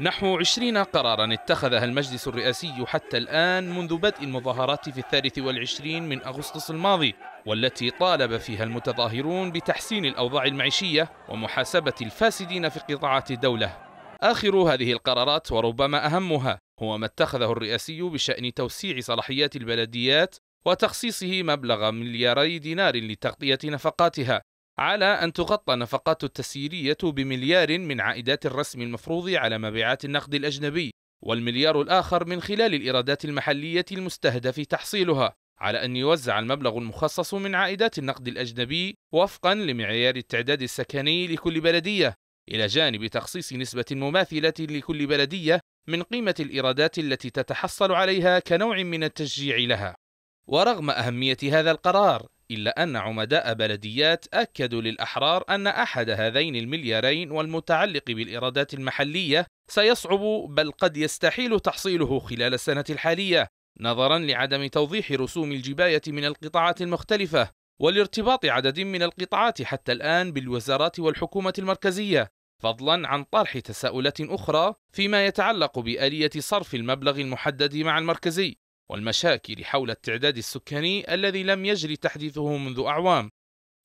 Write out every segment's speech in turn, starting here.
نحو عشرين قرارا اتخذها المجلس الرئاسي حتى الآن منذ بدء المظاهرات في الثالث والعشرين من أغسطس الماضي والتي طالب فيها المتظاهرون بتحسين الأوضاع المعيشية ومحاسبة الفاسدين في قطاعات الدولة آخر هذه القرارات وربما أهمها هو ما اتخذه الرئاسي بشأن توسيع صلاحيات البلديات وتخصيصه مبلغ ملياري دينار لتغطية نفقاتها على أن تغطى نفقات التسييرية بمليار من عائدات الرسم المفروض على مبيعات النقد الأجنبي والمليار الآخر من خلال الإيرادات المحلية المستهدف تحصيلها على أن يوزع المبلغ المخصص من عائدات النقد الأجنبي وفقا لمعيار التعداد السكني لكل بلدية إلى جانب تخصيص نسبة مماثلة لكل بلدية من قيمة الإيرادات التي تتحصل عليها كنوع من التشجيع لها ورغم أهمية هذا القرار إلا أن عمداء بلديات أكدوا للأحرار أن أحد هذين المليارين والمتعلق بالإيرادات المحلية سيصعب بل قد يستحيل تحصيله خلال السنة الحالية نظرا لعدم توضيح رسوم الجباية من القطاعات المختلفة والارتباط عدد من القطاعات حتى الآن بالوزارات والحكومة المركزية فضلا عن طرح تساؤلات أخرى فيما يتعلق بآلية صرف المبلغ المحدد مع المركزي والمشاكل حول التعداد السكاني الذي لم يجري تحديثه منذ أعوام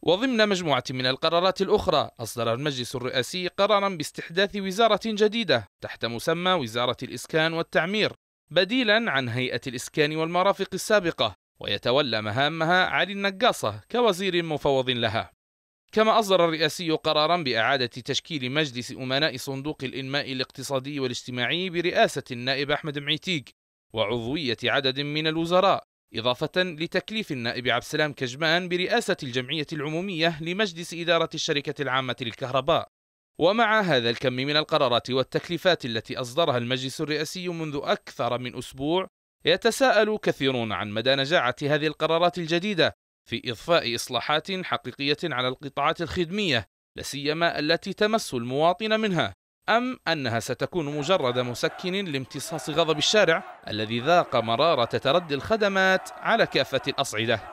وضمن مجموعة من القرارات الأخرى أصدر المجلس الرئاسي قرارا باستحداث وزارة جديدة تحت مسمى وزارة الإسكان والتعمير بديلا عن هيئة الإسكان والمرافق السابقة ويتولى مهامها علي النقاصة كوزير مفوض لها كما أصدر الرئاسي قرارا بإعادة تشكيل مجلس أمناء صندوق الإنماء الاقتصادي والاجتماعي برئاسة النائب أحمد معيتيق، وعضوية عدد من الوزراء إضافة لتكليف النائب عبد السلام كجمان برئاسة الجمعية العمومية لمجلس إدارة الشركة العامة للكهرباء ومع هذا الكم من القرارات والتكليفات التي أصدرها المجلس الرئاسي منذ أكثر من أسبوع يتساءل كثيرون عن مدى نجاعة هذه القرارات الجديدة في إضفاء إصلاحات حقيقية على القطاعات الخدمية سيما التي تمس المواطن منها أم أنها ستكون مجرد مسكن لامتصاص غضب الشارع الذي ذاق مرارة تردي الخدمات على كافة الأصعدة